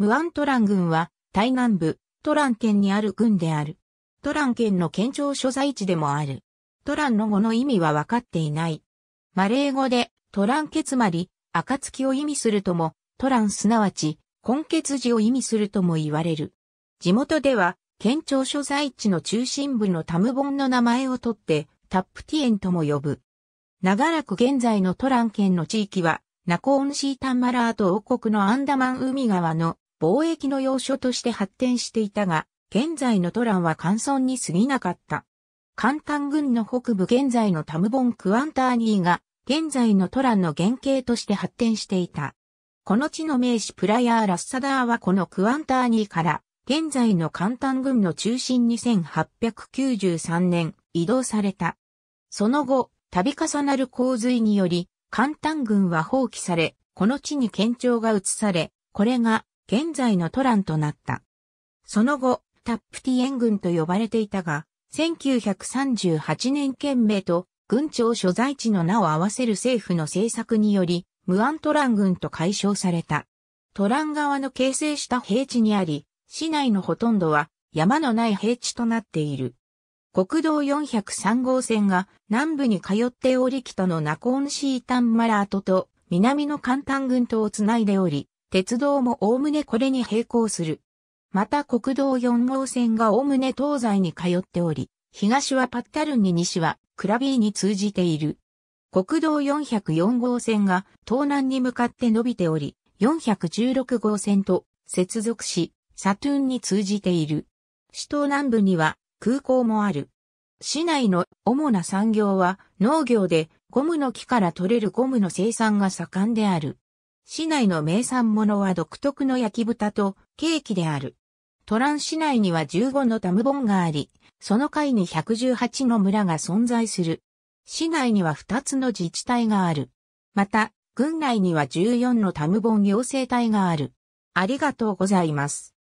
ムアントラン軍は、台南部、トラン県にある軍である。トラン県の県庁所在地でもある。トランの語の意味は分かっていない。マレー語で、トランケつまり、暁を意味するとも、トランすなわち、根血寺を意味するとも言われる。地元では、県庁所在地の中心部のタムボンの名前をとって、タップティエンとも呼ぶ。長らく現在のトラン県の地域は、ナコーンシータンマラート王国のアンダマン海側の貿易の要所として発展していたが、現在のトランは乾村に過ぎなかった。関丹軍の北部現在のタムボン・クアンターニーが、現在のトランの原型として発展していた。この地の名士プラヤー・ラッサダーはこのクアンターニーから、現在の関丹軍の中心に1893年移動された。その後、度重なる洪水により、関丹軍は放棄され、この地に県庁が移され、これが現在のトランとなった。その後、タップティエン軍と呼ばれていたが、1938年県名と軍庁所在地の名を合わせる政府の政策により、ムアントラン軍と解消された。トラン側の形成した平地にあり、市内のほとんどは山のない平地となっている。国道403号線が南部に通っており北のナコーンシータンマラートと南のカンタン群島をつないでおり、鉄道もおおむねこれに並行する。また国道4号線がおおむね東西に通っており、東はパッタルンに西はクラビーに通じている。国道404号線が東南に向かって伸びており、416号線と接続し、サトゥーンに通じている。市都南部には空港もある。市内の主な産業は農業でゴムの木から取れるゴムの生産が盛んである。市内の名産物は独特の焼き豚とケーキである。トラン市内には15のタムボンがあり、その階に118の村が存在する。市内には2つの自治体がある。また、郡内には14のタムボン行政体がある。ありがとうございます。